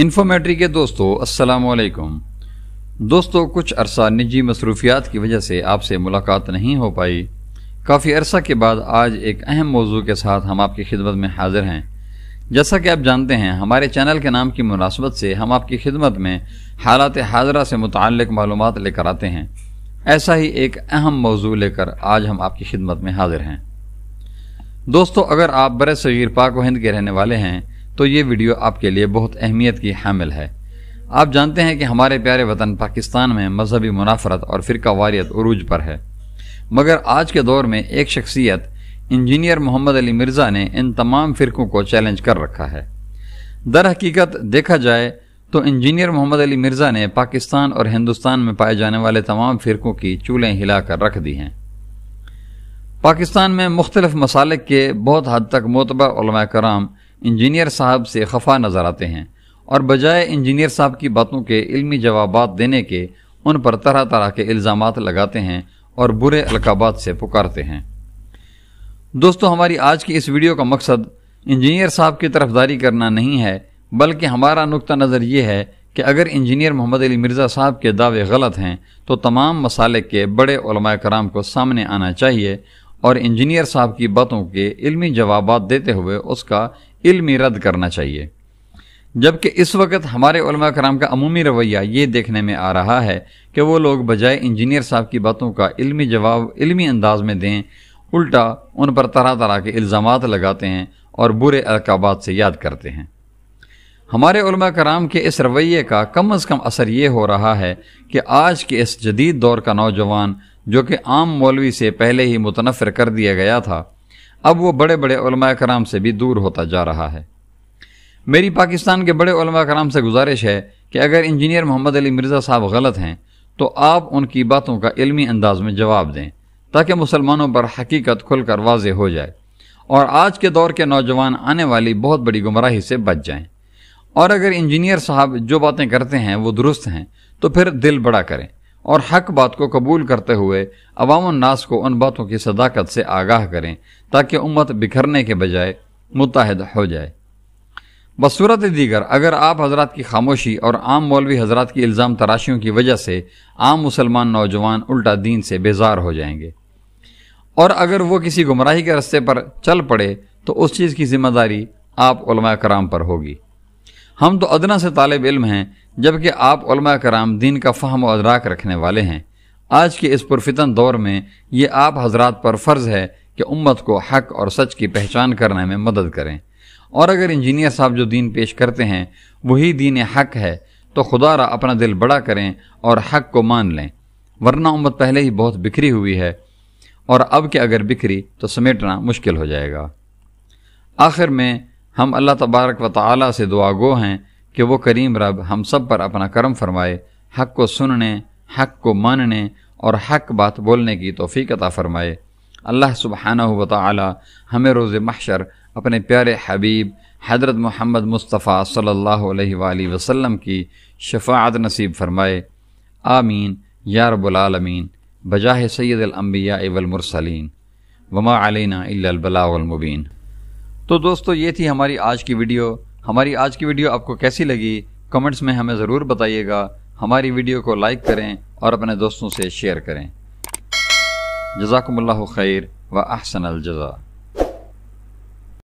इन्फोमेट्री के दोस्तों अस्सलाम दोस्तों कुछ अरसा निजी मसरूफियात की वजह से आपसे मुलाकात नहीं हो पाई काफ़ी अरसा के बाद आज एक अहम मौजू के साथ हम आपकी खिदमत में हाजिर हैं जैसा कि आप जानते हैं हमारे चैनल के नाम की मुनासबत से हम आपकी खिदमत में हालात हाजरा से मुतक मालूम लेकर आते हैं ऐसा ही एक अहम मौजू लेकर आज हम आपकी खिदमत में हाजिर हैं दोस्तों अगर आप बर सगीर पाक हिंद के रहने वाले हैं तो ये वीडियो आपके लिए बहुत अहमियत की हामिल है आप जानते हैं कि हमारे प्यारे वतन पाकिस्तान में मजहबी मुनाफरत और फ़िरका वारियत अरूज पर है मगर आज के दौर में एक शख्सियत इंजीनियर मोहम्मद अली मिर्ज़ा ने इन तमाम फ़िरकों को चैलेंज कर रखा है दर हकीकत देखा जाए तो इंजीनियर मोहम्मद अली मिर्ज़ा ने पाकिस्तान और हिंदुस्तान में पाए जाने वाले तमाम फ़िरकों की चूल्हें हिलाकर रख दी हैं पाकिस्तान में मुख्तलफ़ मसालिक के बहुत हद तक मोतबा कराम इंजीनियर साहब से खफा नज़र आते हैं और बजाय इंजीनियर साहब की बातों के इल्मी जवाब देने के उन पर तरह तरह के इल्ज़ाम लगाते हैं और बुरे अलकाबात से पुकारते हैं दोस्तों हमारी आज की इस वीडियो का मकसद इंजीनियर साहब की तरफदारी करना नहीं है बल्कि हमारा नुकता नज़र ये है कि अगर इंजीनियर मोहम्मद अली मिर्ज़ा साहब के दावे गलत हैं तो तमाम मसाले के बड़े कराम को सामने आना चाहिए और इंजीनियर साहब की बातों के इल्मी जवाब देते हुए उसका इल्मी रद्द करना चाहिए जबकि इस वक्त हमारे कराम का अमूमी रवैया ये देखने में आ रहा है कि वो लोग बजाय इंजीनियर साहब की बातों का इल्मी जवाब इल्मी अंदाज में दें उल्टा उन पर तरह तरह के इल्ज़ाम लगाते हैं और बुरे अलकाबात से याद करते हैं हमारे कराम के इस रवैये का कम अज़ कम असर ये हो रहा है कि आज के इस जदीद दौर का नौजवान जो कि आम मौलवी से पहले ही मुतनफ़र कर दिया गया था अब वो बड़े बड़े कराम से भी दूर होता जा रहा है मेरी पाकिस्तान के बड़े कराम से गुजारिश है कि अगर इंजीनियर मोहम्मद अली मिर्ज़ा साहब गलत हैं तो आप उनकी बातों का इलमी अंदाज में जवाब दें ताकि मुसलमानों पर हकीकत खुलकर वाज हो जाए और आज के दौर के नौजवान आने वाली बहुत बड़ी गुमराही से बच जाएं और अगर इंजीनियर साहब जो बातें करते हैं वो दुरुस्त हैं तो फिर दिल बड़ा करें और हक बात को कबूल करते हुए अवाम नास को उन बातों की सदाकत से आगाह करें ताकि उम्मत बिखरने के बजाय मुतहद हो जाए बसूरत दीगर अगर आप हजरात की खामोशी और आम मौलवी हजरात की इल्ज़ाम तराशियों की वजह से आम मुसलमान नौजवान उल्टा दीन से बेजार हो जाएंगे और अगर वो किसी गुमराही के रस्ते पर चल पड़े तो उस चीज़ की जिम्मेदारी आप कराम पर होगी हम तो अदना से तालब इल्म हैं जबकि आप कराम दीन का फ़हम और अदराक रखने वाले हैं आज के इस पुरफितन दौर में ये आप हजरात पर फ़र्ज़ है कि उम्मत को हक और सच की पहचान करने में मदद करें और अगर इंजीनियर साहब जो दीन पेश करते हैं वही दीन हक है तो खुदा रहा अपना दिल बड़ा करें और हक को मान लें वरना उम्मत पहले ही बहुत बिखरी हुई है और अब के अगर बिखरी तो समेटना मुश्किल हो जाएगा आखिर में हम अल्लाह तबारक व ताली से दुआ गो हैं कि वो करीम रब हम सब पर अपना करम फरमाए हक को सुनने हक को मानने और हक बात बोलने की तोफ़ी अता फ़रमाए अल्लाह सुबहाना वाली हमें रोज़ महशर अपने प्यारे हबीब हजरत मोहम्मद मुस्तफ़ा सल्लल्लाहु अलैहि वसल्लम की शफात नसीब फ़रमाए आमीन या रबालमीन बजाह सैदम्बिया वलमरसलिन वमा अलना इल्लबलामुबीन तो दोस्तों ये थी हमारी आज की वीडियो हमारी आज की वीडियो आपको कैसी लगी कमेंट्स में हमें ज़रूर बताइएगा हमारी वीडियो को लाइक करें और अपने दोस्तों से शेयर करें जजाकम्ला खैर व अहसन जजा